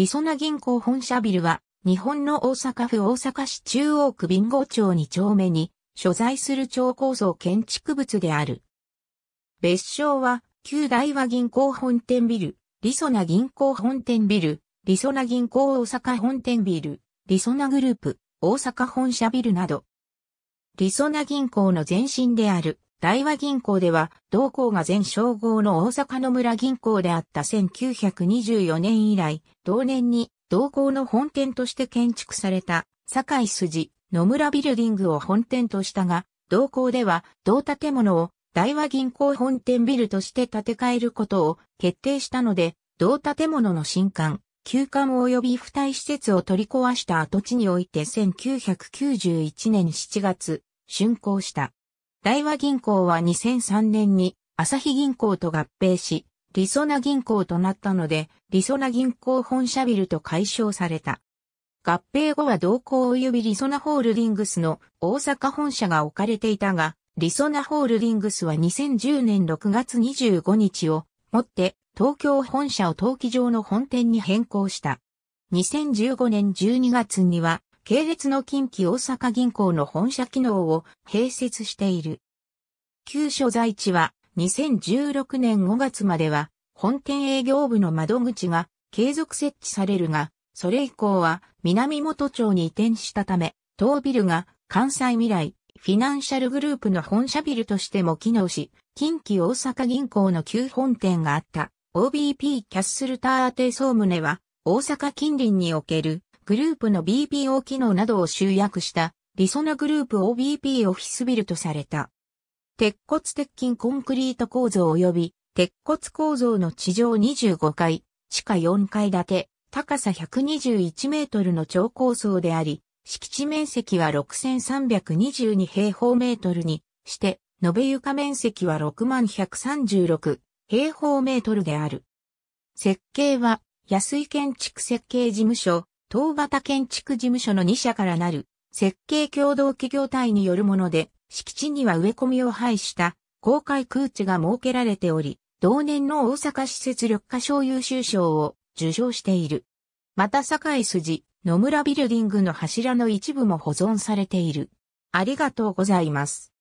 りそな銀行本社ビルは、日本の大阪府大阪市中央区貧乏町2丁目に、所在する超高層建築物である。別称は、旧大和銀行本店ビル、りそな銀行本店ビル、りそな銀行大阪本店ビル、りそなグループ、大阪本社ビルなど。りそな銀行の前身である、大和銀行では、同行が前称号の大阪の村銀行であった1924年以来、同年に同行の本店として建築された、堺筋野村ビルディングを本店としたが、同行では同建物を大和銀行本店ビルとして建て替えることを決定したので、同建物の新館、旧館及び付帯施設を取り壊した跡地において1991年7月、竣工した。大和銀行は2003年に朝日銀行と合併し、りそな銀行となったので、りそな銀行本社ビルと解消された。合併後は同行及びりそなホールディングスの大阪本社が置かれていたが、りそなホールディングスは2010年6月25日をもって東京本社を登記上の本店に変更した。2015年12月には系列の近畿大阪銀行の本社機能を併設している。旧所在地は2016年5月までは本店営業部の窓口が継続設置されるが、それ以降は南本町に移転したため、当ビルが関西未来フィナンシャルグループの本社ビルとしても機能し、近畿大阪銀行の旧本店があった OBP キャッスルター宛総棟は大阪近隣におけるグループの BPO 機能などを集約したリソナグループ OBP オフィスビルとされた。鉄骨鉄筋コンクリート構造及び鉄骨構造の地上25階、地下4階建て、高さ121メートルの超高層であり、敷地面積は6322平方メートルにして、延べ床面積は6136平方メートルである。設計は安井建築設計事務所東型建築事務所の2社からなる設計共同企業体によるもので、敷地には植え込みを配した公開空地が設けられており、同年の大阪施設緑化賞優秀賞を受賞している。また堺筋、野村ビルディングの柱の一部も保存されている。ありがとうございます。